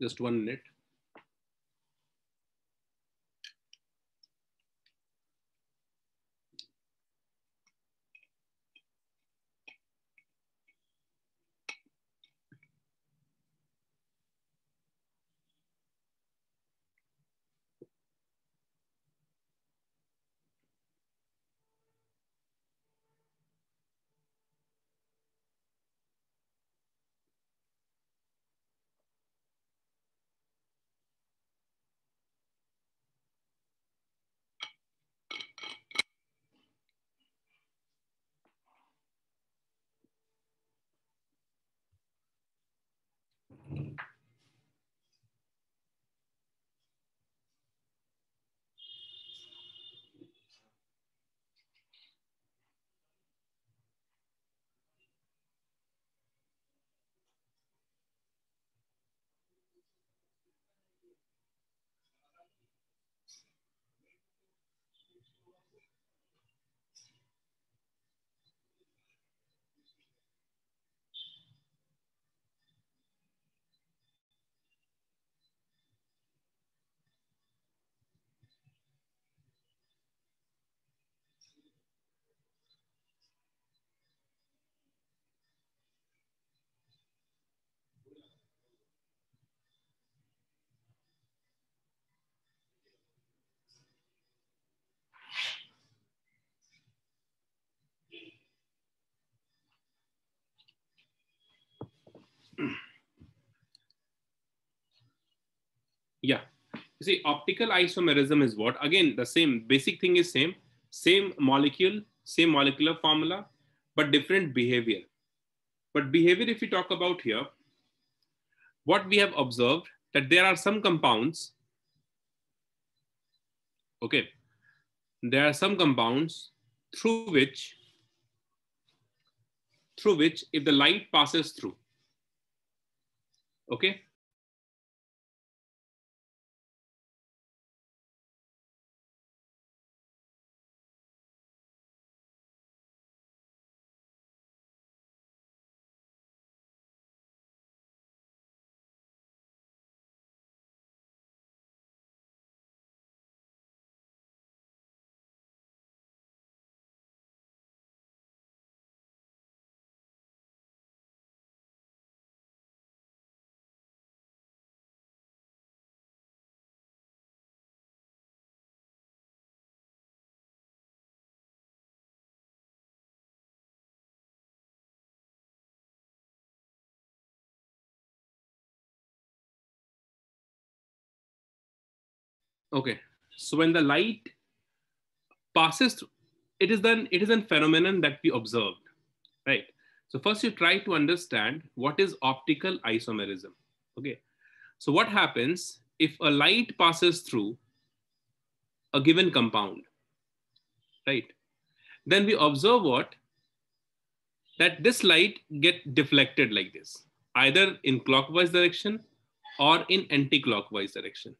Just one minute. You see, optical isomerism is what? Again, the same basic thing is same, same molecule, same molecular formula, but different behavior. But behavior, if we talk about here, what we have observed that there are some compounds, okay, there are some compounds through which, through which if the light passes through, okay, Okay. So when the light passes through, it is then it is a phenomenon that we observed, right? So first you try to understand what is optical isomerism. Okay. So what happens if a light passes through a given compound, right? Then we observe what? That this light get deflected like this, either in clockwise direction or in anti-clockwise direction.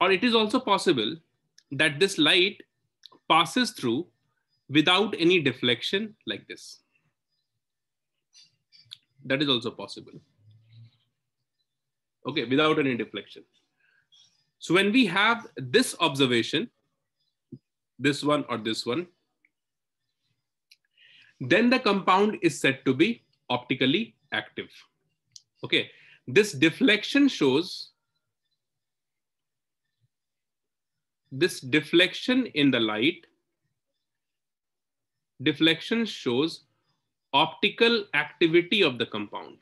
Or it is also possible that this light passes through without any deflection like this. That is also possible. Okay, without any deflection. So when we have this observation, this one or this one, then the compound is said to be optically active. Okay, this deflection shows this deflection in the light, deflection shows optical activity of the compound.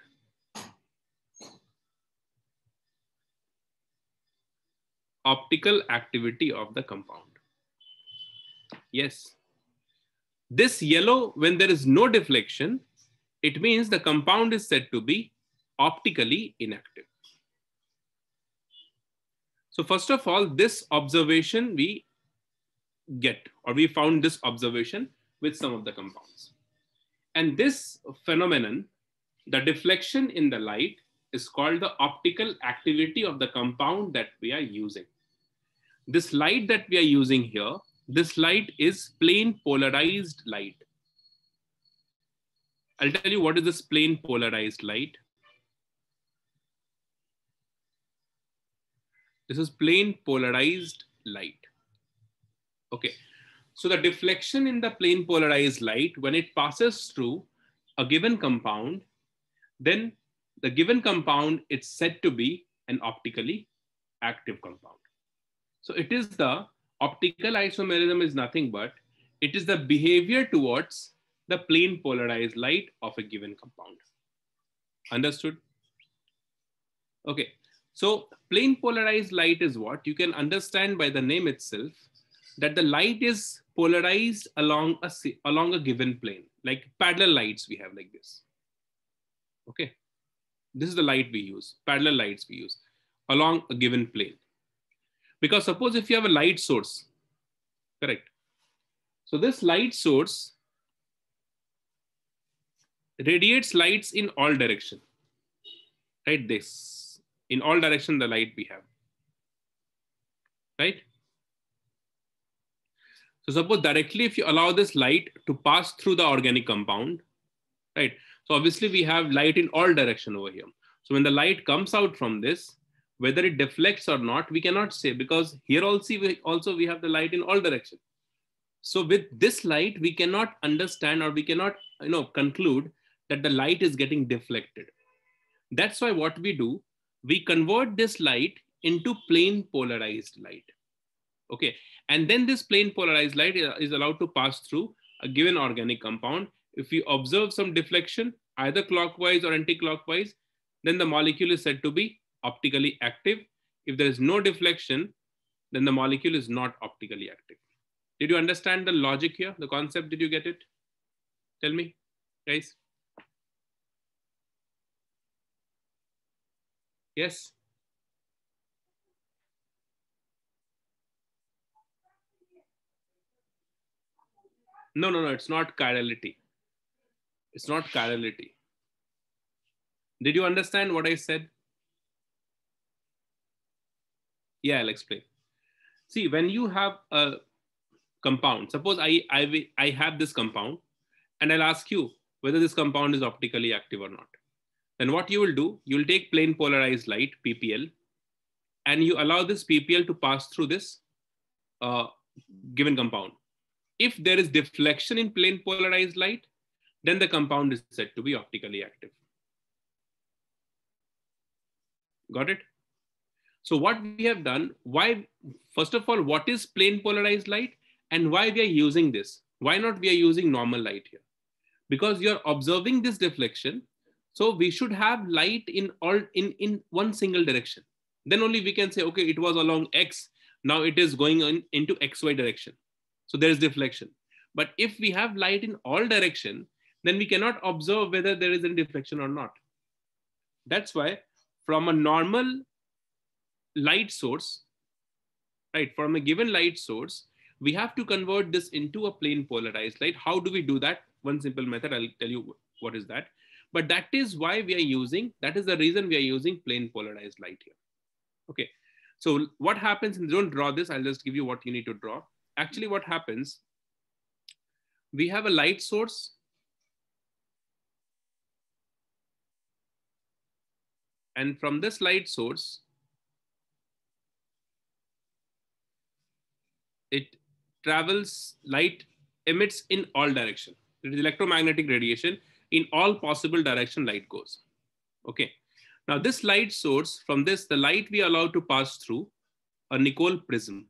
Optical activity of the compound. Yes. This yellow, when there is no deflection, it means the compound is said to be optically inactive. So first of all, this observation we get, or we found this observation with some of the compounds. And this phenomenon, the deflection in the light is called the optical activity of the compound that we are using. This light that we are using here, this light is plane polarized light. I'll tell you what is this plane polarized light. This is plain polarized light. Okay. So the deflection in the plane polarized light, when it passes through a given compound, then the given compound it's said to be an optically active compound. So it is the optical isomerism is nothing but it is the behavior towards the plane polarized light of a given compound. Understood? Okay, so plane polarized light is what? You can understand by the name itself that the light is polarized along a, along a given plane, like parallel lights we have like this. Okay. This is the light we use, parallel lights we use along a given plane. Because suppose if you have a light source, correct? So this light source radiates lights in all direction, right? This in all direction the light we have right so suppose directly if you allow this light to pass through the organic compound right so obviously we have light in all direction over here so when the light comes out from this whether it deflects or not we cannot say because here also we also we have the light in all direction so with this light we cannot understand or we cannot you know conclude that the light is getting deflected that's why what we do we convert this light into plane polarized light. Okay, and then this plane polarized light uh, is allowed to pass through a given organic compound. If we observe some deflection, either clockwise or anticlockwise, then the molecule is said to be optically active. If there is no deflection, then the molecule is not optically active. Did you understand the logic here, the concept? Did you get it? Tell me, guys. Yes. No, no, no, it's not chirality. It's not chirality. Did you understand what I said? Yeah, I'll explain. See, when you have a compound, suppose I, I, I have this compound and I'll ask you whether this compound is optically active or not then what you will do, you'll take plane polarized light, PPL, and you allow this PPL to pass through this uh, given compound. If there is deflection in plane polarized light, then the compound is said to be optically active. Got it? So what we have done, why, first of all, what is plane polarized light and why we are using this? Why not we are using normal light here? Because you're observing this deflection so we should have light in all in, in one single direction. Then only we can say, okay, it was along X, now it is going on into XY direction. So there is deflection. But if we have light in all direction, then we cannot observe whether there is any deflection or not. That's why from a normal light source, right, from a given light source, we have to convert this into a plane polarized light. How do we do that? One simple method, I'll tell you what is that. But that is why we are using, that is the reason we are using plain polarized light here. Okay, so what happens, and don't draw this, I'll just give you what you need to draw. Actually what happens, we have a light source and from this light source, it travels, light emits in all direction. It is electromagnetic radiation in all possible direction light goes. Okay. Now this light source, from this, the light we allow to pass through a Nicole prism.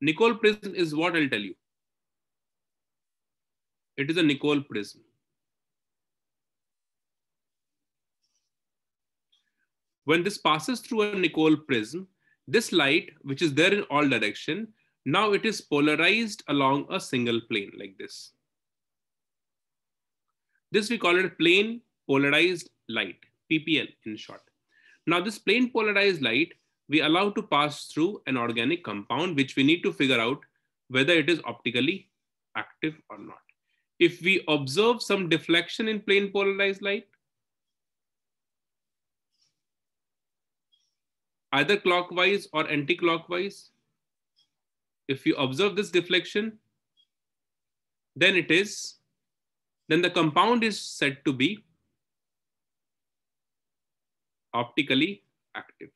Nicole prism is what I'll tell you. It is a Nicole prism. When this passes through a Nicole prism, this light, which is there in all direction, now it is polarized along a single plane like this. This we call it plane polarized light, PPL in short. Now this plane polarized light, we allow to pass through an organic compound, which we need to figure out whether it is optically active or not. If we observe some deflection in plane polarized light, either clockwise or anti-clockwise, if you observe this deflection, then it is then the compound is said to be optically active.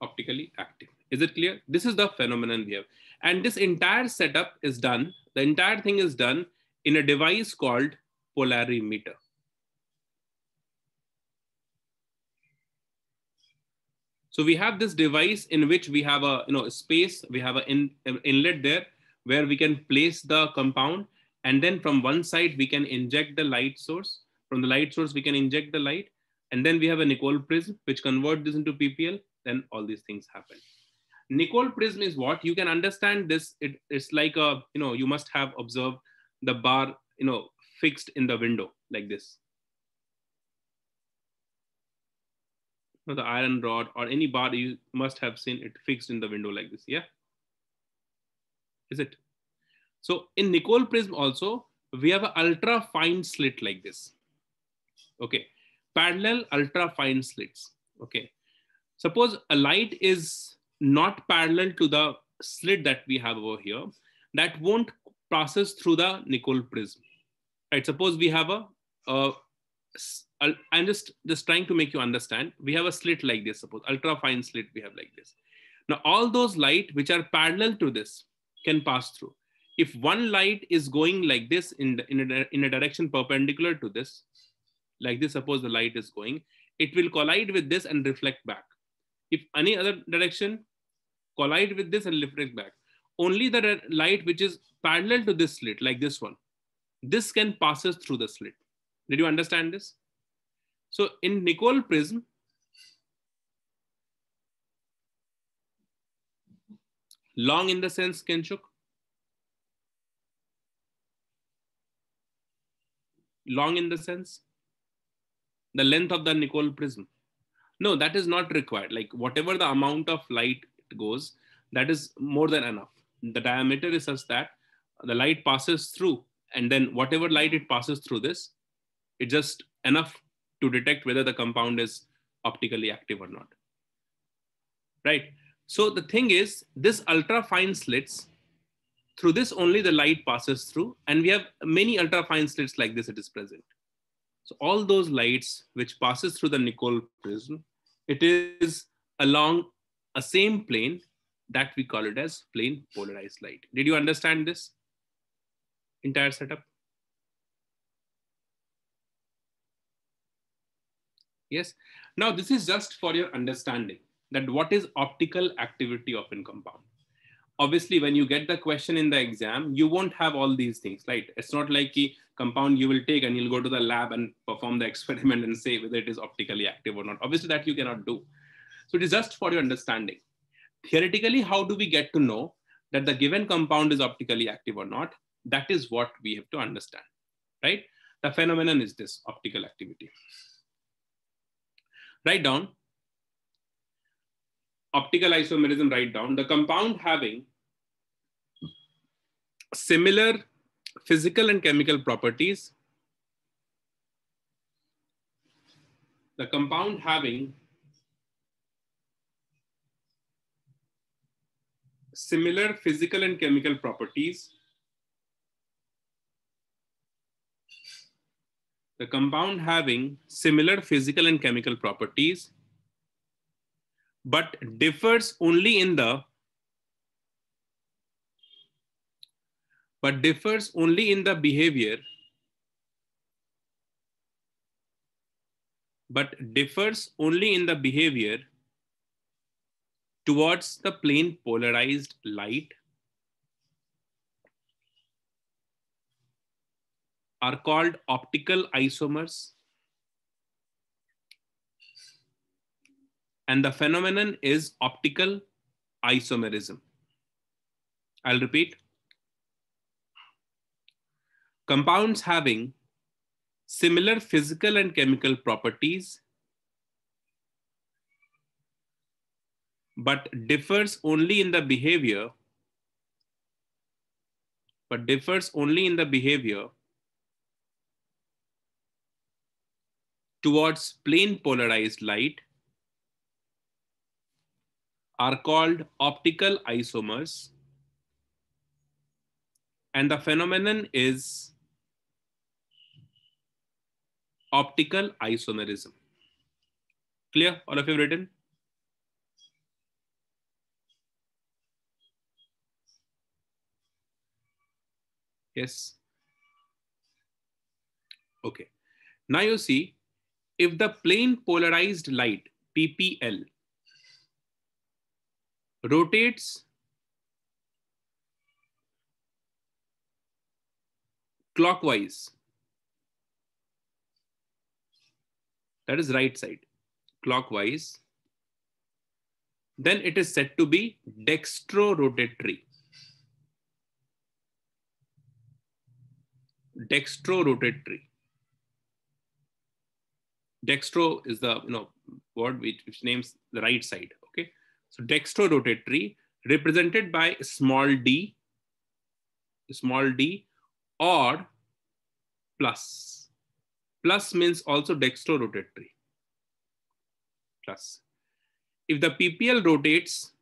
Optically active. Is it clear? This is the phenomenon we have. And this entire setup is done. The entire thing is done in a device called polarimeter. So we have this device in which we have a you know a space, we have an in, inlet there where we can place the compound. And then from one side, we can inject the light source. From the light source, we can inject the light. And then we have a Nicole prism, which convert this into PPL. Then all these things happen. Nicole prism is what you can understand this. It, it's like a, you know, you must have observed the bar, you know, fixed in the window like this. you know, the iron rod or any bar, you must have seen it fixed in the window like this. Yeah. Is it? So in Nicole prism also, we have an ultra fine slit like this. Okay. Parallel ultra fine slits. Okay. Suppose a light is not parallel to the slit that we have over here, that won't process through the Nicole prism. Right. Suppose we have a, a I'm just, just trying to make you understand. We have a slit like this, suppose, ultra fine slit we have like this. Now, all those light which are parallel to this can pass through. If one light is going like this in, the, in, a, in a direction perpendicular to this, like this, suppose the light is going, it will collide with this and reflect back. If any other direction, collide with this and reflect back. Only the light which is parallel to this slit, like this one, this can passes through the slit. Did you understand this? So in Nicole prism, long in the sense, Kinshuk, long in the sense, the length of the Nicole prism. No, that is not required. Like whatever the amount of light goes, that is more than enough. The diameter is such that the light passes through and then whatever light it passes through this, it just enough to detect whether the compound is optically active or not. Right. So the thing is, this ultra fine slits, through this only the light passes through, and we have many ultra fine slits like this, it is present. So all those lights which passes through the Nicol prism, it is along a same plane that we call it as plane polarized light. Did you understand this entire setup? Yes. Now, this is just for your understanding that what is optical activity of in compound. Obviously, when you get the question in the exam, you won't have all these things, right? It's not like a compound you will take and you'll go to the lab and perform the experiment and say whether it is optically active or not. Obviously, that you cannot do. So it is just for your understanding. Theoretically, how do we get to know that the given compound is optically active or not? That is what we have to understand, right? The phenomenon is this optical activity. Write down optical isomerism, write down the compound having similar physical and chemical properties. The compound having similar physical and chemical properties the compound having similar physical and chemical properties, but differs only in the but differs only in the behavior but differs only in the behavior towards the plane polarized light are called optical isomers. And the phenomenon is optical isomerism. I'll repeat. Compounds having similar physical and chemical properties but differs only in the behavior but differs only in the behavior towards plane polarized light are called optical isomers. And the phenomenon is optical isomerism. Clear? All of you have written? Yes. Okay. Now you see if the plane polarized light, PPL, rotates clockwise, that is right side, clockwise, then it is said to be dextrorotatory. Dextrorotatory dextro is the you know word which, which names the right side. Okay, so dextro rotatory represented by small d, small d, or plus. Plus means also dextro rotatory. Plus. If the PPL rotates,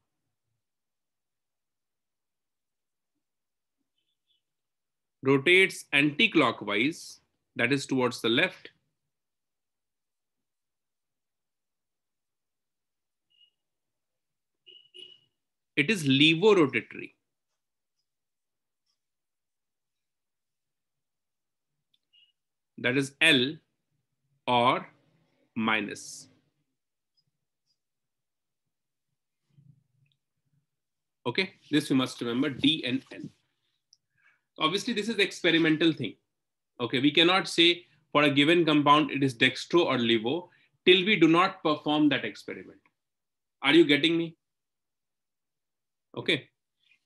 rotates anti-clockwise, that is towards the left, It is levorotatory. That is L or minus. Okay, this you must remember D and L. Obviously, this is experimental thing. Okay, we cannot say for a given compound it is dextro or levo till we do not perform that experiment. Are you getting me? Okay.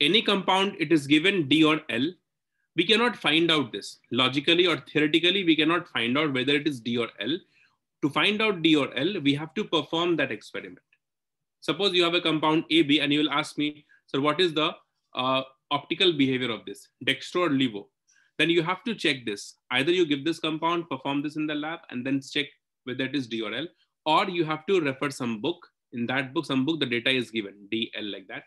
Any compound, it is given D or L. We cannot find out this. Logically or theoretically, we cannot find out whether it is D or L. To find out D or L, we have to perform that experiment. Suppose you have a compound AB and you will ask me, sir, what is the uh, optical behavior of this, dextro or levo? Then you have to check this. Either you give this compound, perform this in the lab, and then check whether it is D or L, or you have to refer some book. In that book, some book, the data is given, D, L, like that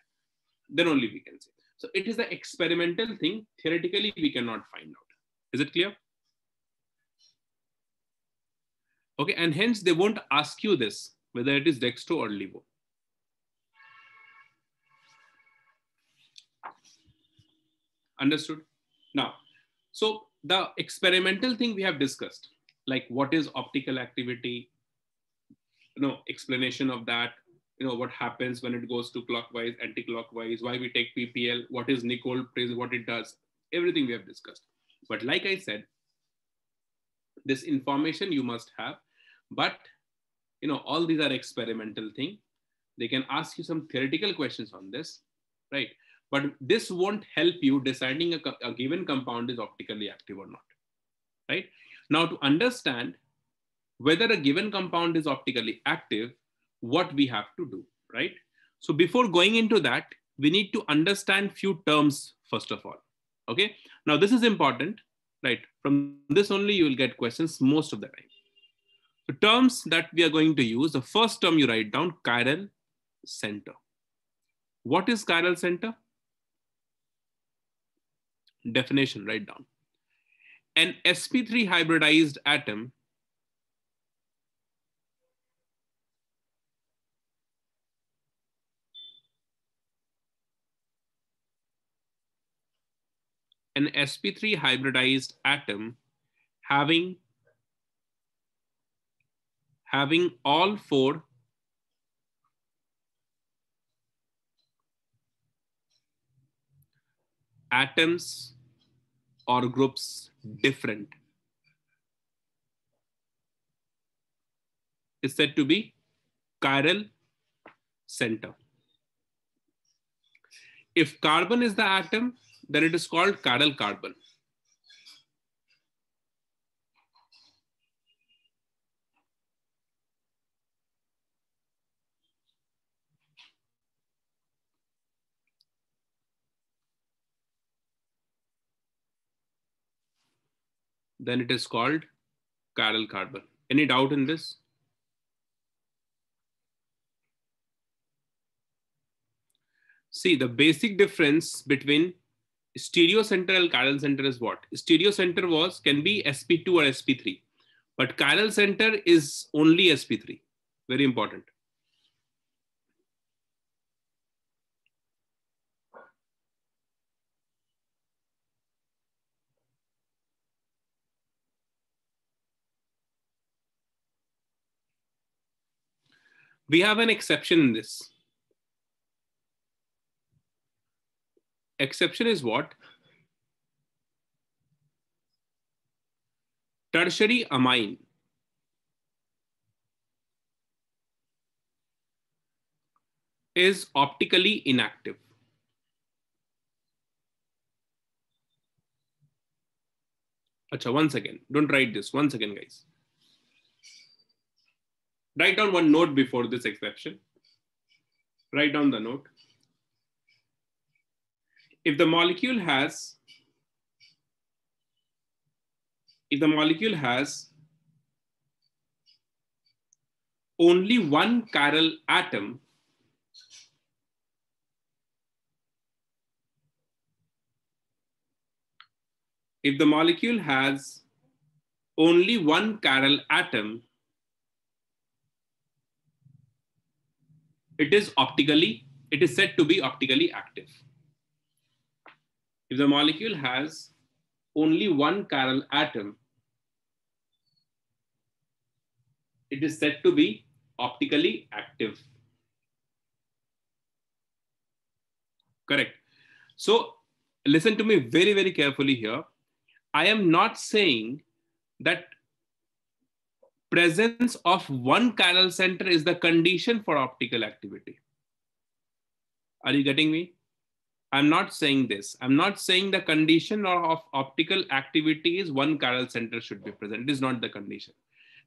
then only we can say. So it is the experimental thing. Theoretically, we cannot find out. Is it clear? Okay, and hence they won't ask you this, whether it is dextro or levo. Understood? Now, so the experimental thing we have discussed, like what is optical activity, you know, explanation of that, you know what happens when it goes to clockwise anti-clockwise why we take ppl what is nicole praise what it does everything we have discussed but like i said this information you must have but you know all these are experimental thing they can ask you some theoretical questions on this right but this won't help you deciding a, a given compound is optically active or not right now to understand whether a given compound is optically active what we have to do, right? So before going into that, we need to understand few terms first of all. Okay. Now this is important, right? From this only you will get questions most of the time. The terms that we are going to use, the first term you write down, chiral center. What is chiral center? Definition, write down. An sp3 hybridized atom an sp3 hybridized atom having having all four atoms or groups different is said to be chiral center. If carbon is the atom, then it is called chiral carbon. Then it is called chiral carbon. Any doubt in this? See, the basic difference between stereo center and chiral center is what? Stereo center was can be SP2 or SP3, but chiral center is only SP3. Very important. We have an exception in this. exception is what? Tertiary amine. is optically inactive. Acha, once again, don't write this. Once again, guys. Write down one note before this exception. Write down the note if the molecule has if the molecule has only one chiral atom if the molecule has only one chiral atom it is optically it is said to be optically active if the molecule has only one chiral atom, it is said to be optically active. Correct. So listen to me very, very carefully here. I am not saying that presence of one chiral center is the condition for optical activity. Are you getting me? I'm not saying this. I'm not saying the condition of optical activity is one chiral center should be present. It is not the condition.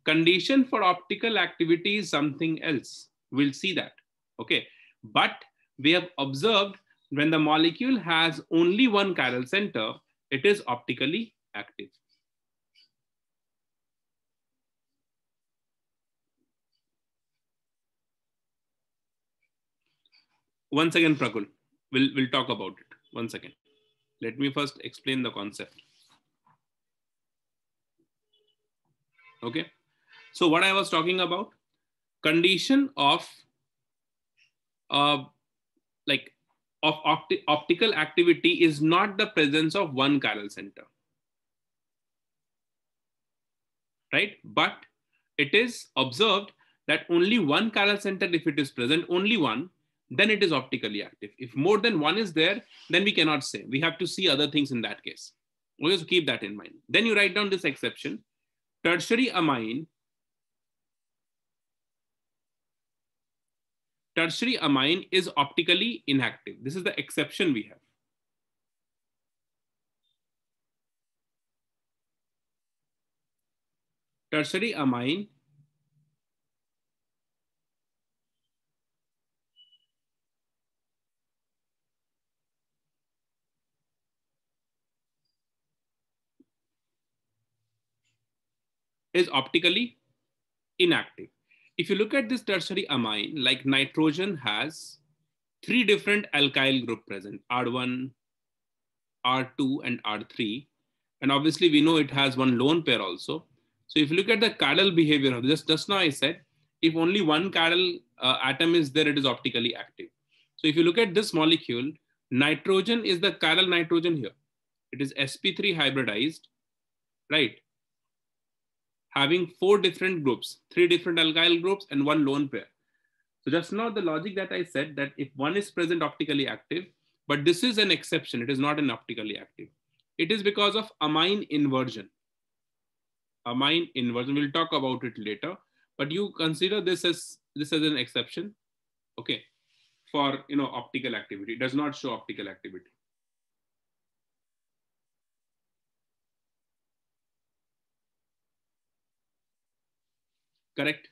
Condition for optical activity is something else. We'll see that. Okay. But we have observed when the molecule has only one chiral center, it is optically active. Once again, Prakul we'll we'll talk about it one second let me first explain the concept okay so what i was talking about condition of uh, like of opti optical activity is not the presence of one chiral center right but it is observed that only one chiral center if it is present only one then it is optically active. If more than one is there, then we cannot say. We have to see other things in that case. Always keep that in mind. Then you write down this exception. Tertiary amine. Tertiary amine is optically inactive. This is the exception we have. Tertiary amine is optically inactive. If you look at this tertiary amine, like nitrogen has three different alkyl group present, R1, R2, and R3. And obviously we know it has one lone pair also. So if you look at the chiral behavior of this, just now I said, if only one chiral uh, atom is there, it is optically active. So if you look at this molecule, nitrogen is the chiral nitrogen here. It is sp3 hybridized, right? having four different groups, three different alkyl groups and one lone pair. So just now the logic that I said that if one is present optically active, but this is an exception, it is not an optically active. It is because of amine inversion. Amine inversion, we'll talk about it later, but you consider this as this as an exception, okay, for you know optical activity. It does not show optical activity. correct?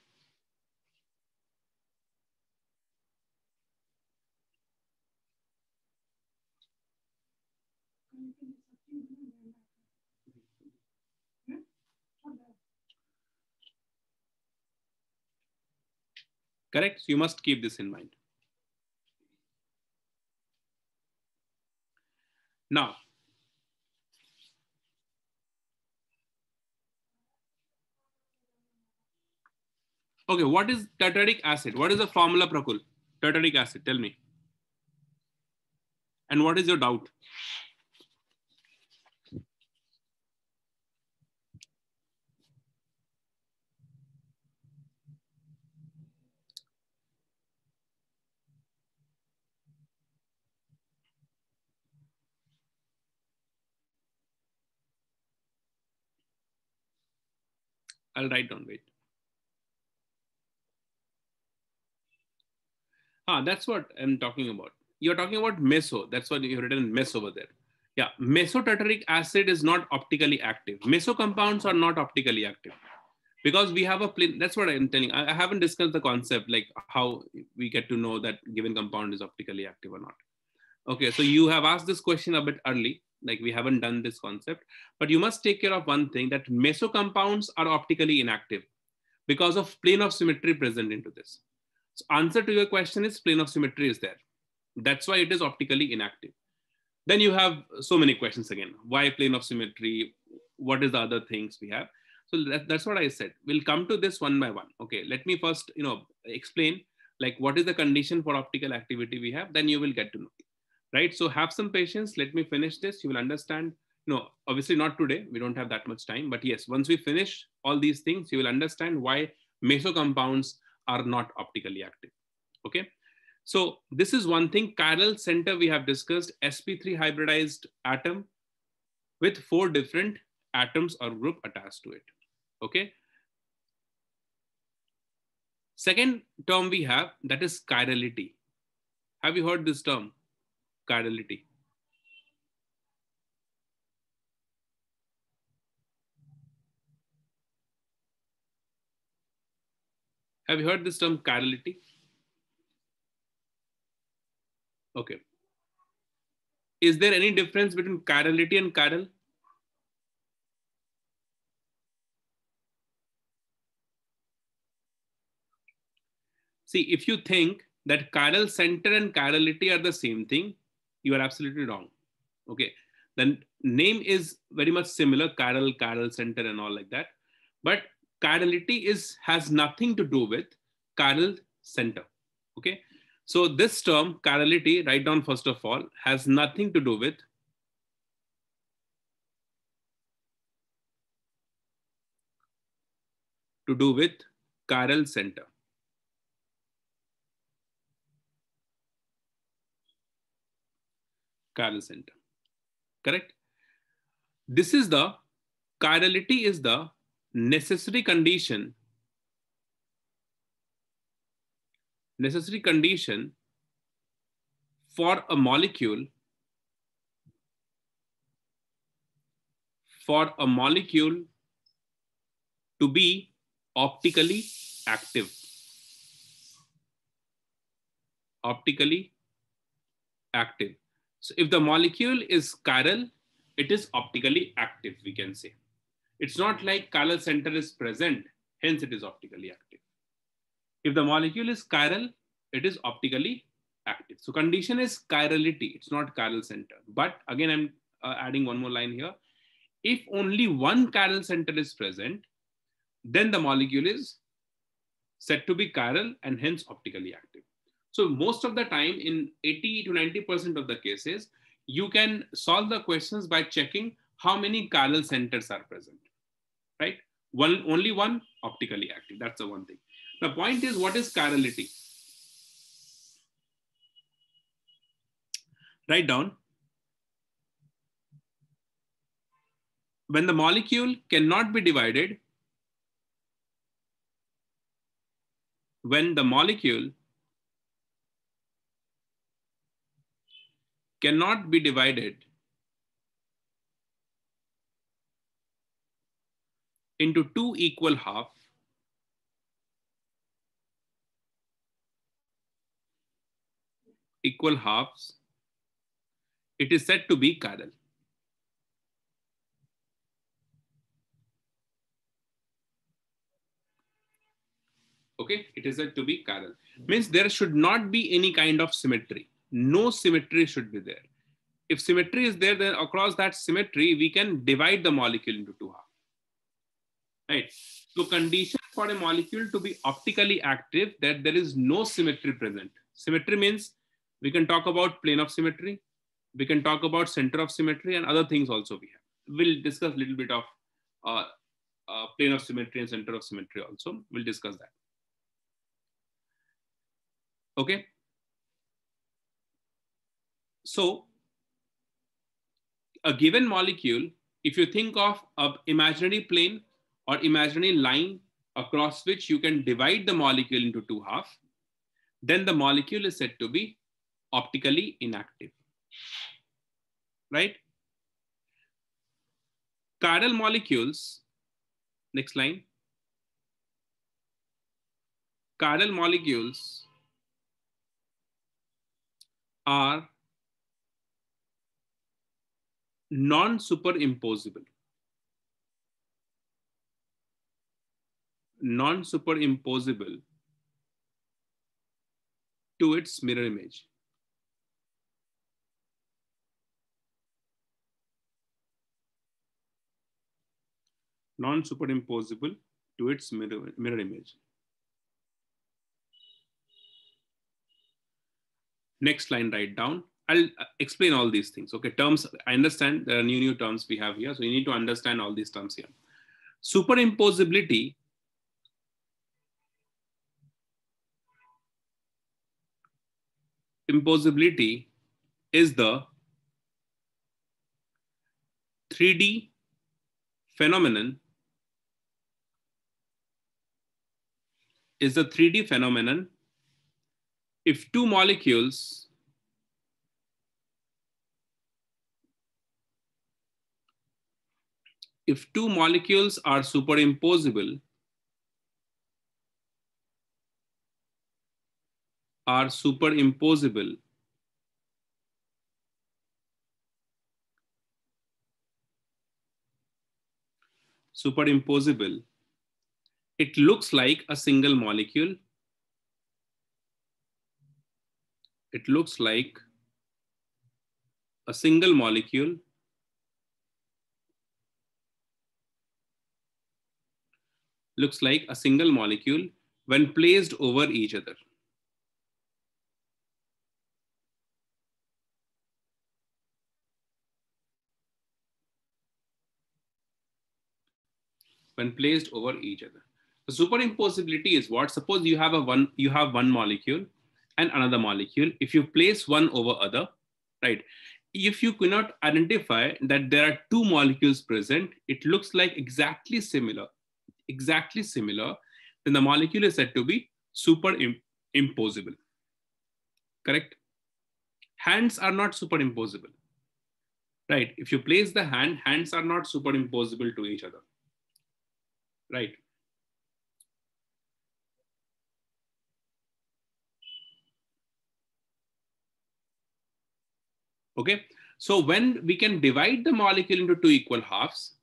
Correct? So you must keep this in mind. Now, Okay, what is tartaric acid? What is the formula, Prakul? Tartaric acid, tell me. And what is your doubt? I'll write down, wait. Ah, that's what I'm talking about. You're talking about meso. That's what you've written mes over there. Yeah, mesotartaric acid is not optically active. Meso compounds are not optically active because we have a plane. That's what I'm telling. I, I haven't discussed the concept like how we get to know that given compound is optically active or not. Okay, so you have asked this question a bit early like we haven't done this concept but you must take care of one thing that meso compounds are optically inactive because of plane of symmetry present into this so answer to your question is plane of symmetry is there. That's why it is optically inactive. Then you have so many questions again. Why plane of symmetry? What is the other things we have? So that, that's what I said. We'll come to this one by one. Okay, let me first, you know, explain like what is the condition for optical activity we have, then you will get to know. Right? So have some patience. Let me finish this. You will understand no obviously not today we don't have that much time but yes once we finish all these things you will understand why meso compounds are not optically active. Okay. So this is one thing. Chiral center we have discussed sp3 hybridized atom with four different atoms or group attached to it. Okay. Second term we have that is chirality. Have you heard this term? Chirality. Have you heard this term chirality? Okay. Is there any difference between chirality and chiral? See, if you think that chiral center and chirality are the same thing, you are absolutely wrong. Okay. Then name is very much similar, chiral, chiral center and all like that. But chirality is has nothing to do with chiral center. Okay. So this term chirality, write down first of all, has nothing to do with to do with chiral center. Chiral center, correct? This is the chirality is the necessary condition necessary condition for a molecule for a molecule to be optically active optically active so if the molecule is chiral it is optically active we can say it's not like chiral center is present, hence it is optically active. If the molecule is chiral, it is optically active. So condition is chirality, it's not chiral center. But again, I'm uh, adding one more line here. If only one chiral center is present, then the molecule is said to be chiral and hence optically active. So most of the time in 80 to 90% of the cases, you can solve the questions by checking how many chiral centers are present right? One only one optically active. That's the one thing. The point is, what is chirality? Write down. When the molecule cannot be divided, when the molecule cannot be divided into two equal half. equal halves, it is said to be chiral. Okay, it is said to be chiral. Means there should not be any kind of symmetry. No symmetry should be there. If symmetry is there, then across that symmetry, we can divide the molecule into two halves right? So condition for a molecule to be optically active that there is no symmetry present. Symmetry means we can talk about plane of symmetry, we can talk about center of symmetry and other things also we have. We'll discuss a little bit of uh, uh, plane of symmetry and center of symmetry also. We'll discuss that. Okay. So a given molecule, if you think of an imaginary plane or imaginary line across which you can divide the molecule into two half, then the molecule is said to be optically inactive, right? Chiral molecules, next line. Chiral molecules are non-superimposable. non-superimposable to its mirror image. Non-superimposable to its mirror, mirror image. Next line, write down. I'll uh, explain all these things. Okay, terms, I understand there are new, new terms we have here. So you need to understand all these terms here. Superimposability imposability is the 3D phenomenon is the 3D phenomenon if two molecules if two molecules are superimposable are superimposable superimposable it looks like a single molecule it looks like a single molecule looks like a single molecule when placed over each other when placed over each other. The superimposability is what? Suppose you have a one, you have one molecule and another molecule. If you place one over other, right? If you cannot identify that there are two molecules present, it looks like exactly similar, exactly similar, then the molecule is said to be superimposable. Correct? Hands are not superimposable right? If you place the hand, hands are not superimposable to each other right? Okay, so when we can divide the molecule into two equal halves,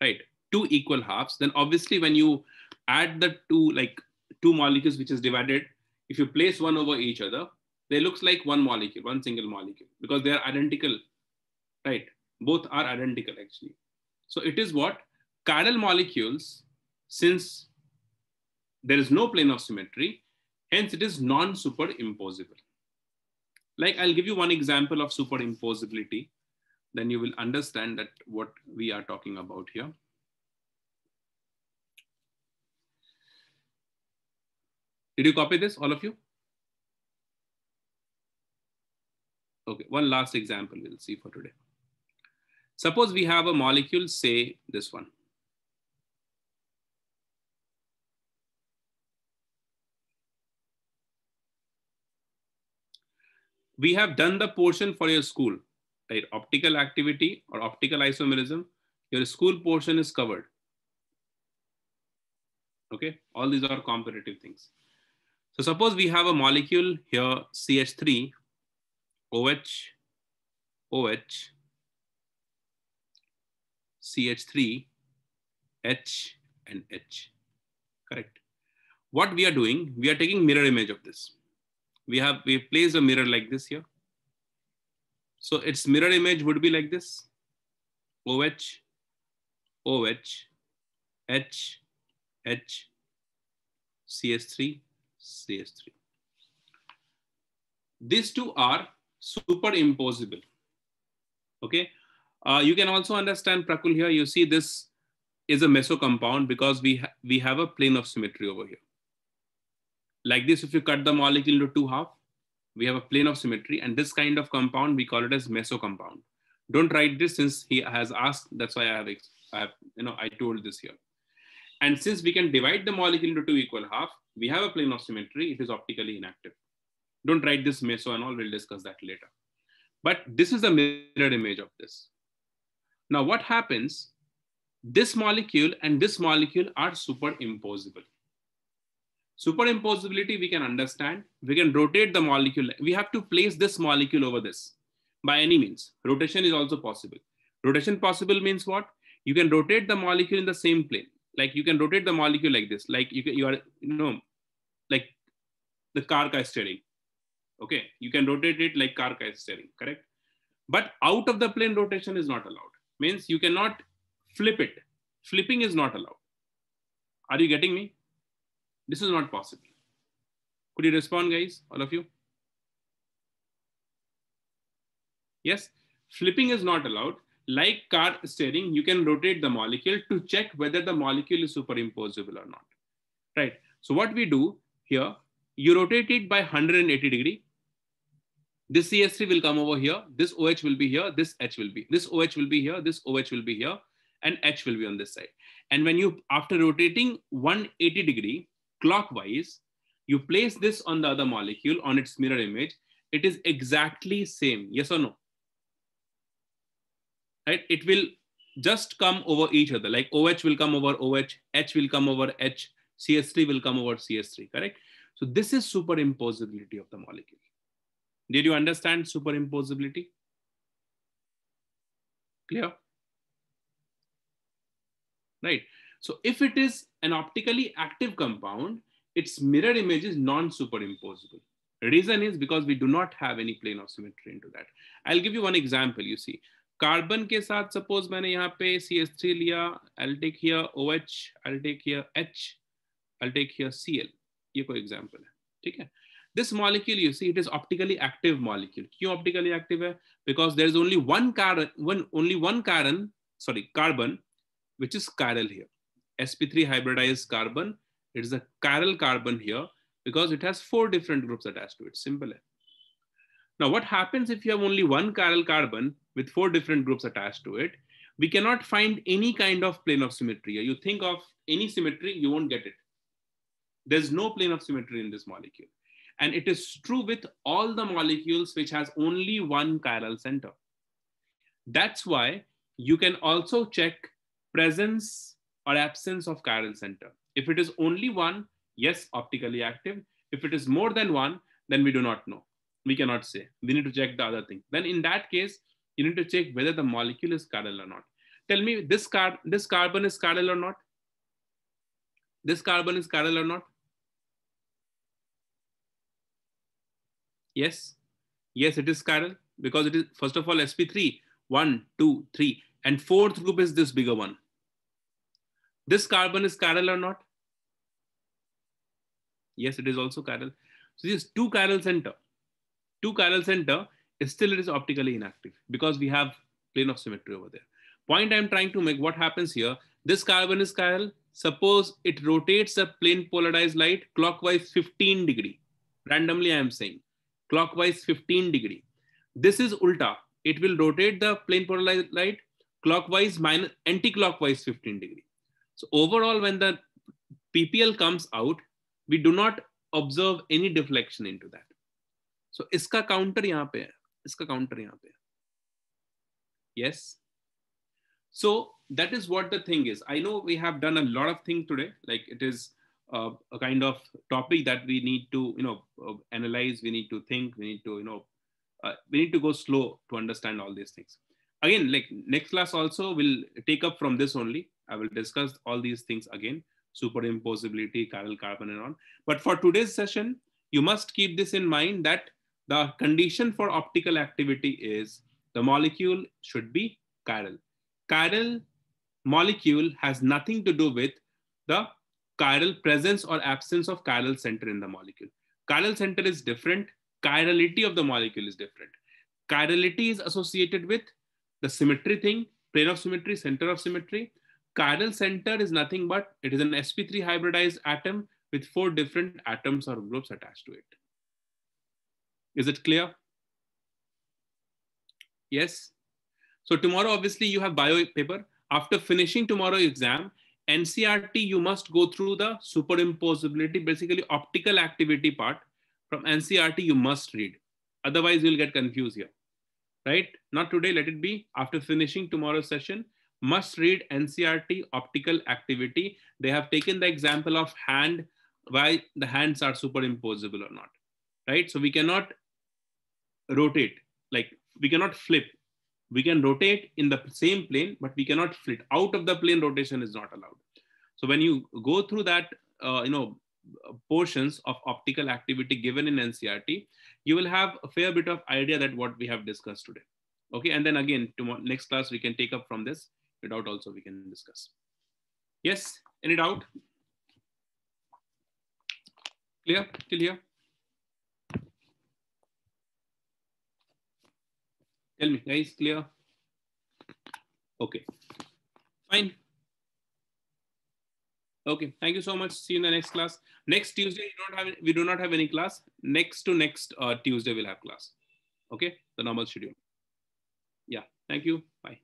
right? Two equal halves, then obviously when you add the two, like two molecules which is divided, if you place one over each other, they looks like one molecule, one single molecule, because they are identical, right? Both are identical actually. So it is what? Chiral molecules since there is no plane of symmetry, hence it is non-superimposable. Like I'll give you one example of superimposability, then you will understand that what we are talking about here. Did you copy this, all of you? Okay, one last example we'll see for today. Suppose we have a molecule, say this one. we have done the portion for your school, right? Optical activity or optical isomerism, your school portion is covered. Okay, all these are comparative things. So suppose we have a molecule here, CH3, OH, OH, CH3, H and H, correct? What we are doing, we are taking mirror image of this we have we placed a mirror like this here. So its mirror image would be like this. OH, OH, H, H, cs 3 cs 3 These two are superimposable. Okay. Uh, you can also understand Prakul here. You see this is a meso compound because we, ha we have a plane of symmetry over here. Like this, if you cut the molecule into two half, we have a plane of symmetry and this kind of compound, we call it as meso compound. Don't write this since he has asked, that's why I have, I have you know, I told this here. And since we can divide the molecule into two equal half, we have a plane of symmetry, it is optically inactive. Don't write this meso and all, we'll discuss that later. But this is the mirror image of this. Now what happens, this molecule and this molecule are superimposable. Superimposability, we can understand. We can rotate the molecule. We have to place this molecule over this by any means. Rotation is also possible. Rotation possible means what? You can rotate the molecule in the same plane. Like you can rotate the molecule like this. Like you, can, you are, you know, like the car is steering. Okay, you can rotate it like car is steering, correct? But out of the plane rotation is not allowed. Means you cannot flip it. Flipping is not allowed. Are you getting me? This is not possible. Could you respond, guys, all of you? Yes, flipping is not allowed. Like car steering, you can rotate the molecule to check whether the molecule is superimposable or not, right? So what we do here, you rotate it by 180 degree. This cs 3 will come over here. This OH will be here. This H will be. This OH will be here. This OH will be here. And H will be on this side. And when you, after rotating 180 degree, clockwise, you place this on the other molecule on its mirror image, it is exactly same, yes or no? Right? It will just come over each other, like OH will come over OH, H will come over H, CS3 will come over CS3, correct? So this is superimposability of the molecule. Did you understand superimposability? Clear? Right. So if it is an optically active compound, its mirror image is non-superimposable. Reason is because we do not have any plane of symmetry into that. I'll give you one example, you see. carbon ke saath suppose maine यहाँ pe C 3 liya. I'll take here OH. I'll take here H. I'll take here Cl. Ye ये example hai, है this molecule you see it is optically active molecule Why optically active hai? because there is only one carbon one only one carbon sorry carbon which is chiral here sp3 hybridized carbon. It is a chiral carbon here because it has four different groups attached to it. Simple. Now, what happens if you have only one chiral carbon with four different groups attached to it? We cannot find any kind of plane of symmetry. You think of any symmetry, you won't get it. There's no plane of symmetry in this molecule. And it is true with all the molecules which has only one chiral center. That's why you can also check presence or absence of chiral center. If it is only one, yes, optically active. If it is more than one, then we do not know. We cannot say. We need to check the other thing. Then in that case, you need to check whether the molecule is chiral or not. Tell me this, car this carbon is chiral or not? This carbon is chiral or not? Yes. Yes, it is chiral because it is, first of all, sp3, 1, 2, 3. And fourth group is this bigger one. This carbon is chiral or not? Yes, it is also chiral. So this two chiral center, two chiral center, still it is optically inactive because we have plane of symmetry over there. Point I'm trying to make, what happens here, this carbon is chiral. Suppose it rotates a plane polarized light clockwise 15 degree. Randomly I am saying clockwise 15 degree. This is ulta. It will rotate the plane polarized light clockwise minus anti-clockwise 15 degree. So overall, when the PPL comes out, we do not observe any deflection into that. So iska counter यहाँ पे है, counter यहाँ Yes. So that is what the thing is. I know we have done a lot of things today. Like it is uh, a kind of topic that we need to you know uh, analyze. We need to think. We need to you know uh, we need to go slow to understand all these things. Again, like next class also will take up from this only I will discuss all these things again, superimposability, chiral carbon and on. But for today's session, you must keep this in mind that the condition for optical activity is the molecule should be chiral. Chiral molecule has nothing to do with the chiral presence or absence of chiral center in the molecule. Chiral center is different. Chirality of the molecule is different. Chirality is associated with the symmetry thing, plane of symmetry, center of symmetry chiral center is nothing but it is an sp3 hybridized atom with four different atoms or groups attached to it is it clear yes so tomorrow obviously you have bio paper after finishing tomorrow exam ncrt you must go through the superimposability basically optical activity part from ncrt you must read otherwise you'll get confused here right not today let it be after finishing tomorrow's session must read NCRT optical activity. They have taken the example of hand, why the hands are superimposable or not, right? So we cannot rotate, like we cannot flip. We can rotate in the same plane, but we cannot flip. Out of the plane rotation is not allowed. So when you go through that, uh, you know, portions of optical activity given in NCRT, you will have a fair bit of idea that what we have discussed today okay and then again tomorrow next class we can take up from this without also we can discuss. Yes, any doubt? Clear till here? Tell me, guys, clear? Okay, fine. Okay, thank you so much. See you in the next class. Next Tuesday, you don't have, we do not have any class. Next to next uh, Tuesday, we'll have class. Okay, the normal schedule. Yeah, thank you. Bye.